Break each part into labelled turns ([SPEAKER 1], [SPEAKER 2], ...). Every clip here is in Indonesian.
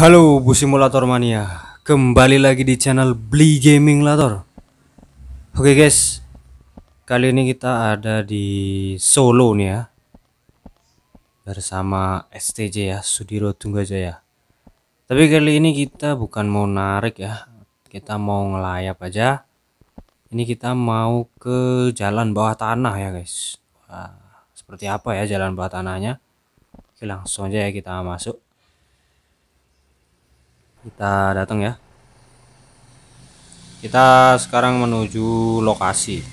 [SPEAKER 1] Halo Bu Simulator Mania, kembali lagi di channel Beli Gaming Lator. Oke guys, kali ini kita ada di Solo nih ya, bersama STJ ya Sudiro Tunggajaya. Tapi kali ini kita bukan mau narik ya, kita mau ngelayap aja. Ini kita mau ke jalan bawah tanah ya guys. Wah, seperti apa ya jalan bawah tanahnya? Oke langsung aja ya kita masuk kita datang ya kita sekarang menuju lokasi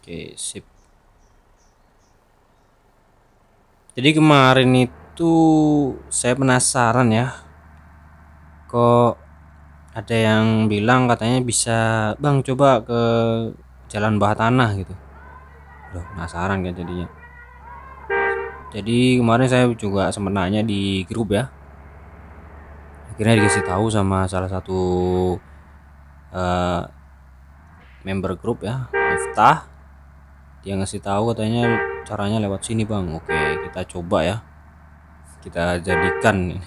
[SPEAKER 1] oke sip jadi kemarin itu saya penasaran ya kok ada yang bilang katanya bisa bang coba ke jalan bawah tanah gitu loh penasaran kan jadinya jadi kemarin saya juga sempat nanya di grup ya akhirnya dikasih tahu sama salah satu uh, member grup ya Miftah dia ngasih tahu katanya caranya lewat sini bang oke kita coba ya kita jadikan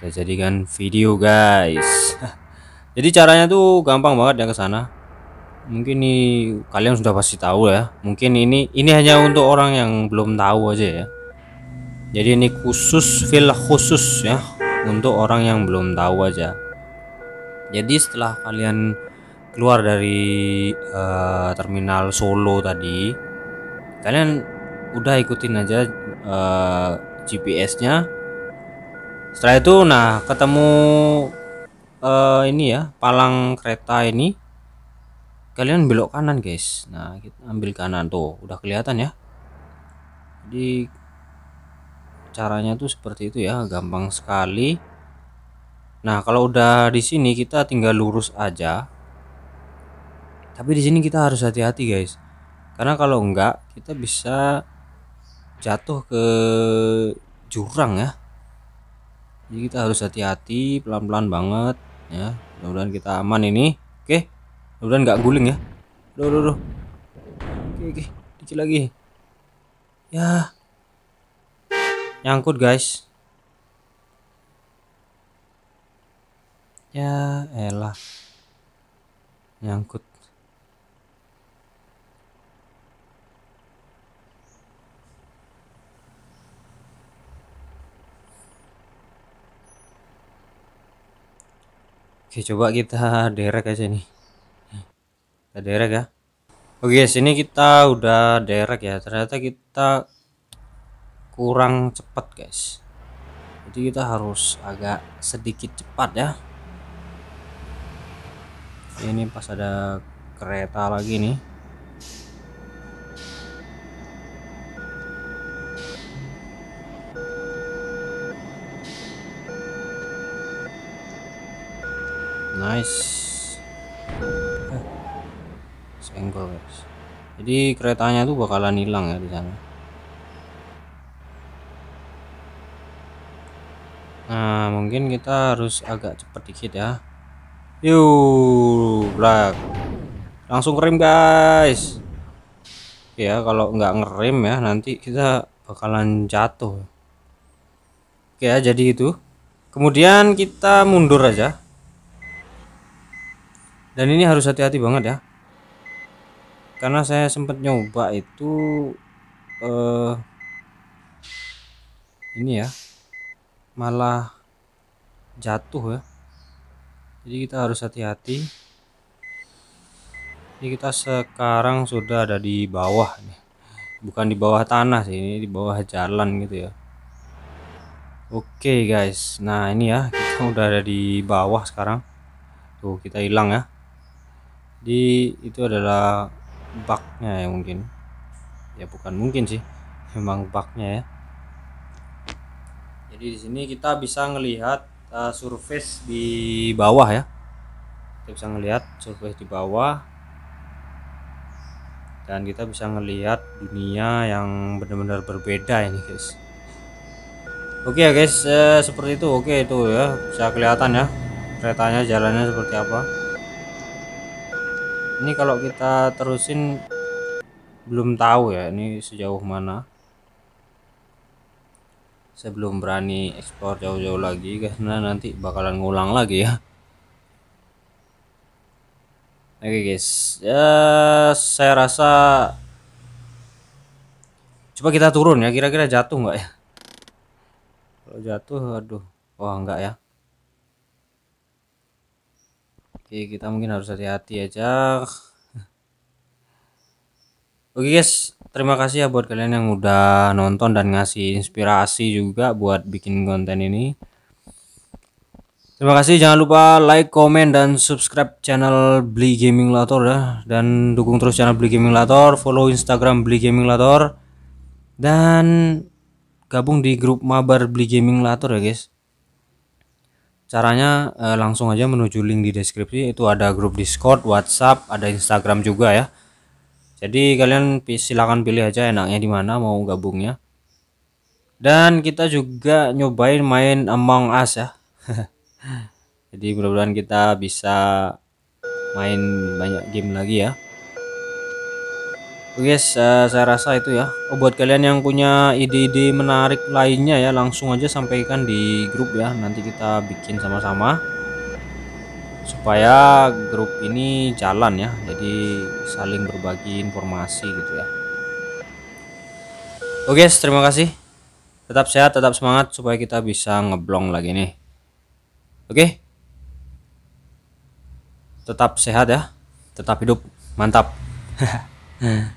[SPEAKER 1] kita jadikan video guys jadi caranya tuh gampang banget ya ke sana mungkin ini kalian sudah pasti tahu ya mungkin ini ini hanya untuk orang yang belum tahu aja ya jadi ini khusus feel khusus ya untuk orang yang belum tahu aja jadi setelah kalian keluar dari uh, terminal Solo tadi kalian udah ikutin aja uh, eh, GPS-nya setelah itu nah ketemu uh, ini ya palang kereta ini kalian belok kanan guys nah kita ambil kanan tuh udah kelihatan ya jadi caranya tuh seperti itu ya gampang sekali nah kalau udah di sini kita tinggal lurus aja tapi di sini kita harus hati-hati guys karena kalau enggak kita bisa jatuh ke jurang ya jadi kita harus hati-hati pelan-pelan banget ya mudah-mudahan kita aman ini oke Udah nggak guling ya. Duh, duh, duh. Oke, oke. dicil lagi. Ya. Nyangkut, guys. Ya, elah. Nyangkut. Oke, coba kita derek aja nih derek ya oke guys ini kita udah derek ya ternyata kita kurang cepat guys jadi kita harus agak sedikit cepat ya ini pas ada kereta lagi nih nice angle guys. jadi keretanya itu bakalan hilang ya di sana nah mungkin kita harus agak cepat dikit ya yuk black, langsung rem guys ya kalau nggak ngerem ya nanti kita bakalan jatuh oke ya jadi itu kemudian kita mundur aja dan ini harus hati-hati banget ya karena saya sempat nyoba itu eh ini ya malah jatuh ya jadi kita harus hati-hati ini kita sekarang sudah ada di bawah nih bukan di bawah tanah sih ini di bawah jalan gitu ya oke okay, guys nah ini ya kita udah ada di bawah sekarang tuh kita hilang ya di itu adalah bugnya ya mungkin ya bukan mungkin sih memang bugnya ya jadi di sini kita bisa melihat uh, eh, surface di bawah ya kita bisa melihat surface di bawah dan kita bisa melihat dunia yang benar-benar berbeda ini guys oke okay ya guys uh, seperti itu oke okay, itu ya bisa kelihatan ya keretanya jalannya seperti apa ini kalau kita terusin belum tahu ya ini sejauh mana saya belum berani ekspor jauh-jauh lagi karena nanti bakalan ngulang lagi ya oke okay guys ya saya rasa coba kita turun ya kira-kira jatuh nggak ya kalau jatuh aduh wah oh, nggak ya Oke, kita mungkin harus hati-hati aja. Ya, Oke guys, terima kasih ya buat kalian yang udah nonton dan ngasih inspirasi juga buat bikin konten ini. Terima kasih, jangan lupa like, komen, dan subscribe channel Bli Gaming Lator ya. Dan dukung terus channel Bli Gaming Lator, follow Instagram Bli Gaming Lator, dan gabung di grup Mabar Bli Gaming Lator ya guys caranya eh, langsung aja menuju link di deskripsi itu ada grup Discord, WhatsApp, ada Instagram juga ya. Jadi kalian silakan pilih aja enaknya di mana mau gabungnya. Dan kita juga nyobain main Among Us ya. Jadi mudah-mudahan kita bisa main banyak game lagi ya. Oke guys, uh, eh, saya rasa itu ya. Oh, buat kalian yang punya ide-ide menarik lainnya ya, langsung aja sampaikan di grup ya. Nanti kita bikin sama-sama supaya grup ini jalan ya. Jadi saling berbagi informasi gitu ya. Oke oh, guys, terima kasih. Tetap sehat, tetap semangat supaya kita bisa ngeblong lagi nih. Oke. Tetap sehat ya. Tetap hidup. Mantap.